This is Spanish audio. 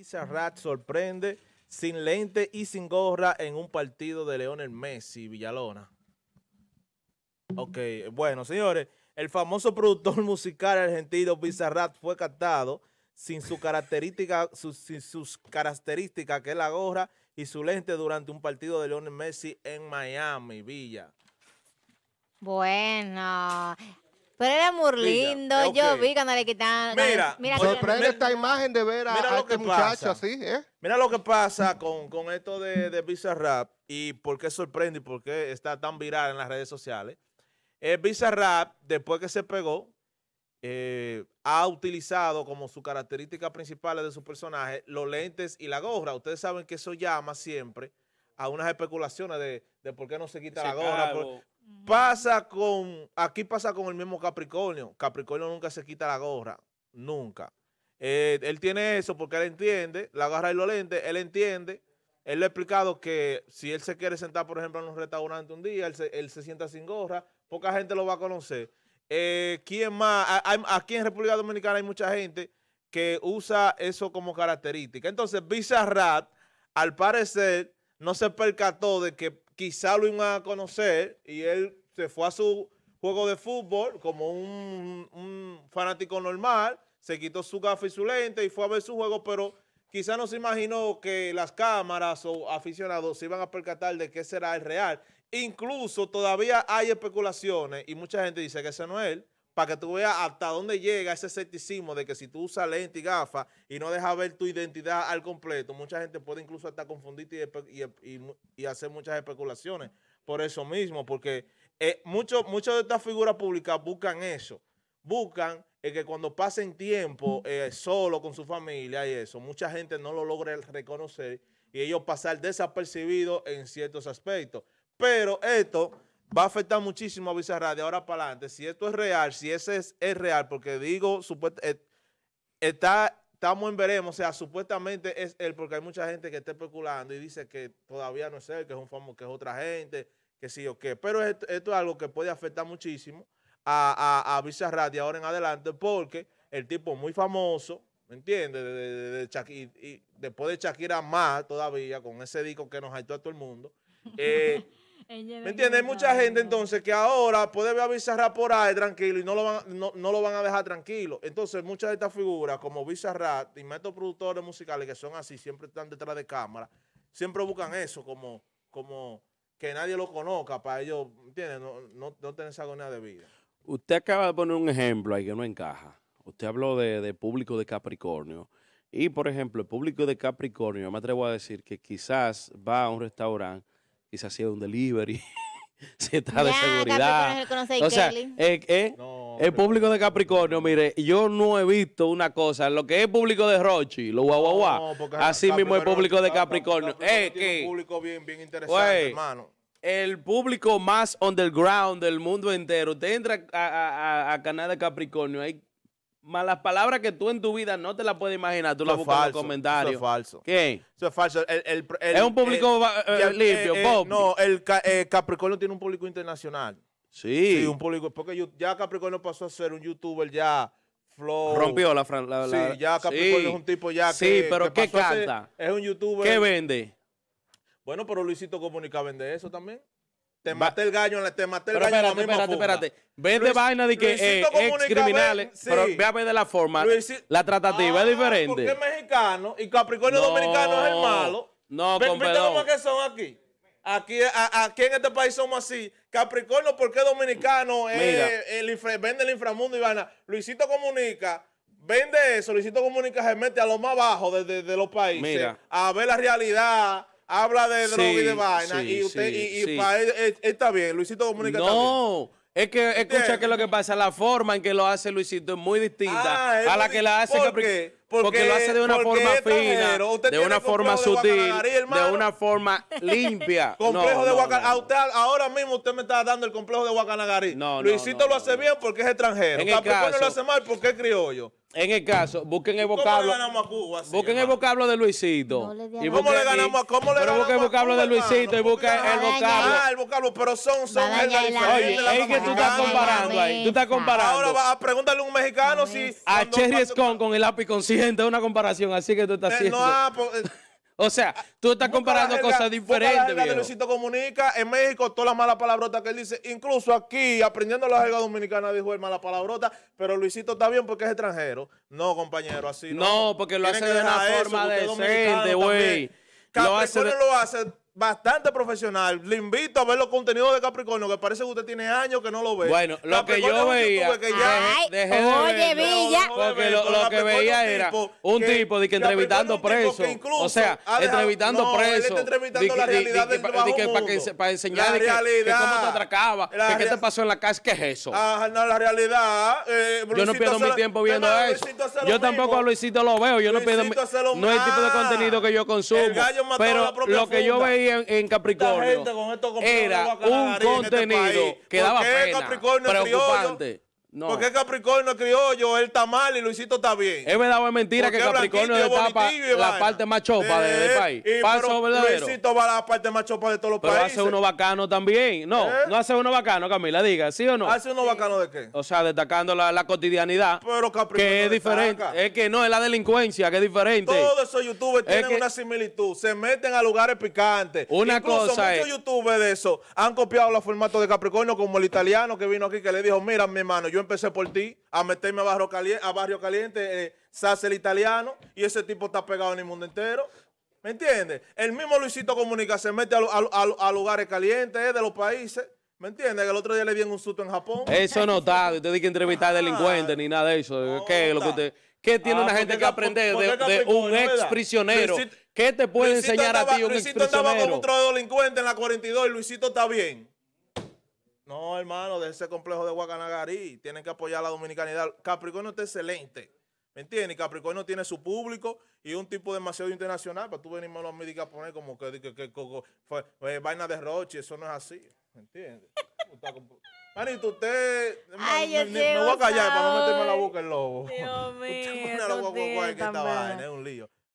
Pizarrat sorprende sin lente y sin gorra en un partido de Leonel Messi, Villalona. Ok, bueno, señores, el famoso productor musical argentino Bizarrat fue captado sin, su característica, sin sus características, que es la gorra y su lente, durante un partido de Leonel Messi en Miami, Villa. Bueno, pero era muy lindo, eh, yo vi cuando le quitaron. Mira, mira, Sorprende esta imagen de ver a, este muchacho así, ¿eh? Mira lo que pasa con, esto de, de rap y por qué sorprende y por qué está tan viral en las redes sociales. Eh, rap después que se pegó, eh, ha utilizado como su característica principal de su personaje los lentes y la gorra. Ustedes saben que eso llama siempre a unas especulaciones de, por qué no se quita la gorra, Pasa con, aquí pasa con el mismo Capricornio. Capricornio nunca se quita la gorra, nunca. Eh, él tiene eso porque él entiende, la gorra y lo lente él entiende. Él le ha explicado que si él se quiere sentar, por ejemplo, en un restaurante un día, él se, sienta sin gorra, poca gente lo va a conocer. Eh, ¿Quién más? aquí en República Dominicana hay mucha gente que usa eso como característica. Entonces, Bizarrat, al parecer, no se percató de que quizá lo iban a conocer y él se fue a su juego de fútbol como un, fanático normal, se quitó su gafa y su lente y fue a ver su juego, pero quizá no se imaginó que las cámaras o aficionados se iban a percatar de que será el real. Incluso todavía hay especulaciones y mucha gente dice que ese no es él, para que tú veas hasta dónde llega ese escepticismo de que si tú usas lente y gafas y no dejas ver tu identidad al completo, mucha gente puede incluso estar confundida y, hacer muchas especulaciones por eso mismo, porque eh, muchas de estas figuras públicas buscan eso, buscan eh, que cuando pasen tiempo eh, solo con su familia y eso, mucha gente no lo logra reconocer y ellos pasar desapercibidos en ciertos aspectos. Pero esto va a afectar muchísimo a Bizarra de ahora para adelante. Si esto es real, si ese es, real, porque digo, eh, está, estamos en veremos, o sea, supuestamente es él, porque hay mucha gente que está especulando y dice que todavía no es él, que es un famoso, que es otra gente, que sí o qué. Pero esto, es algo que puede afectar muchísimo a, a, a Bizarra de ahora en adelante, porque el tipo muy famoso, ¿me entiendes? De, y, después de Shakira más todavía, con ese disco que nos ha hecho a todo el mundo. Eh, ¿Me entiendes? Hay mucha gente entonces que ahora puede ver a Bizarrap por ahí tranquilo y no lo van, no, lo van a dejar tranquilo. Entonces, muchas de estas figuras, como Bizarrap y muchos productores musicales que son así, siempre están detrás de cámara, siempre buscan eso, como, como que nadie lo conozca para ellos, ¿entiendes? No, no, no tener esa agonía de vida. Usted acaba de poner un ejemplo ahí que no encaja. Usted habló de, de público de Capricornio. Y, por ejemplo, el público de Capricornio, me atrevo a decir que quizás va a un restaurante y se hacía un delivery. está de seguridad. o sea, eh, eh, el público de Capricornio, mire, yo no he visto una cosa. Lo que es público de Rochi, lo guaguaguá, así mismo el público de Capricornio. Eh, público bien, interesante, El público más underground del mundo entero. Usted entra a, a, a Canal de Capricornio, hay más las palabras que tú en tu vida no te la puedes imaginar, tú las buscas en comentarios. Eso es falso. ¿Qué? Eso es falso. es un público eh, eh, eh, limpio, no, el Capricornio tiene un público internacional. Sí. Sí, un público. Porque ya Capricornio pasó a ser un youtuber ya. Flow. Rompió la, Sí, ya Capricornio es un tipo ya que. Sí, pero ¿qué canta? es un youtuber. ¿Qué vende? Bueno, pero Luisito Comunica vende eso también. Te maté el gallo, te maté el pero Esperate, Espérate, espérate, espérate. Vende vaina de que eh, ex criminales, pero ve a ver de la forma. La tratativa es ah, diferente. Porque es mexicano y Capricornio Dominicano es el malo. No, ve, con ¿Viste son aquí? Aquí, en este país somos así. Capricornio, porque dominicano es, el vende el inframundo y vaina. Luisito comunica vende eso, Luisito Comunica se mete a lo más bajo de, de los países Mira. a ver la realidad habla de droga y de vaina. y usted, y, para él, está bien, Luisito Comunica No. Es que escucha que lo que pasa, la forma en que lo hace Luisito es muy distinta ah, a la que la hace Porque, lo hace de una forma fina, de una forma sutil, de, una forma limpia. complejo de Guacanagarí. Ahora mismo usted me está dando el complejo de Guacanagarí. Luisito lo hace bien porque es extranjero. Capricornio lo hace mal porque es criollo en el caso, busquen el vocablo. busquen el vocablo de Luisito. y ¿Cómo le ganamos, a Cuba? pero busquen el vocablo de Luisito y busquen el vocablo. Ah, el vocablo, pero son, son Oye, es que tú estás comparando ahí. Tú estás comparando. Ahora va a preguntarle un mexicano si. A Cherry Scon con el lápiz consciente, es una comparación así que tú estás eh, haciendo. No, ah, pues, eh, o sea, tú estás comparando cosas diferentes. La de Luisito Comunica, en México, todas las malas palabrotas que él dice. Incluso aquí, aprendiendo la jerga dominicana, dijo él, mala palabrota, pero Luisito está bien porque es extranjero. No, compañero, así no. No, porque lo hace de una forma decente, güey. lo hace bastante profesional. Le invito a ver los contenidos de Capricornio, que parece que usted tiene años que no lo ve. Bueno, lo que yo veía. oye, Villa. porque lo, que veía era un tipo de que entrevistando presos. O sea, entrevistando presos. la Para enseñar que, cómo te atracaba, qué te pasó en la casa, ¿qué es eso? Ah, no, la realidad. Eh, yo no pierdo mi tiempo viendo eso. Yo tampoco a Luisito lo veo. Yo no pierdo. No es el tipo de contenido que yo consumo. Pero lo que yo veía en, Capricornio era un este contenido que daba pena, Capricornio preocupante porque Capricornio es criollo? Él está mal y Luisito está bien. Es verdad o es mentira que Capricornio es la parte más chopa del eh, país. Luisito va a la parte más chopa de todos los países. Pero hace uno bacano también. No, eh. no hace uno bacano, Camila, diga, ¿sí o no? ¿Hace uno bacano de qué? O sea, destacando la, cotidianidad. Pero Capricornio. es diferente. Es que no, es la delincuencia, que es diferente. Todos esos youtubers tienen una similitud. Se meten a lugares picantes. Una cosa cosa muchos youtubers de eso han copiado los formatos de Capricornio, como el italiano que vino aquí que le dijo: Mira, mi hermano, yo empecé por ti, a meterme a Barrio Caliente, a Barrio Caliente eh, el italiano, y ese tipo está pegado en el mundo entero. ¿Me entiendes? El mismo Luisito Comunica se mete a, lugares calientes eh, de los países. ¿Me entiendes? Que el otro día le vi un susto en Japón. Eso no está. Usted tiene que entrevistar a ah. delincuentes ni nada de eso. ¿Qué, que tiene ah, una gente que aprender de, un ex prisionero? ¿Qué te puede enseñar a ti un ex prisionero? Luisito andaba con otro delincuente en la 42 y Luisito está bien. No, hermano, de ese complejo de Guacanagarí. Tienen que apoyar a la dominicanidad. Capricornio está excelente. ¿Me entiendes? Capricornio tiene su público y un tipo demasiado internacional. para tú venirme a los médicos a poner como que, que, eh, vaina de roche. Eso no es así. ¿Me entiendes? Manito, usted. Ay, me, voy a callar para no meterme la boca el lobo. Dios mío. usted pone vaina, es un lío.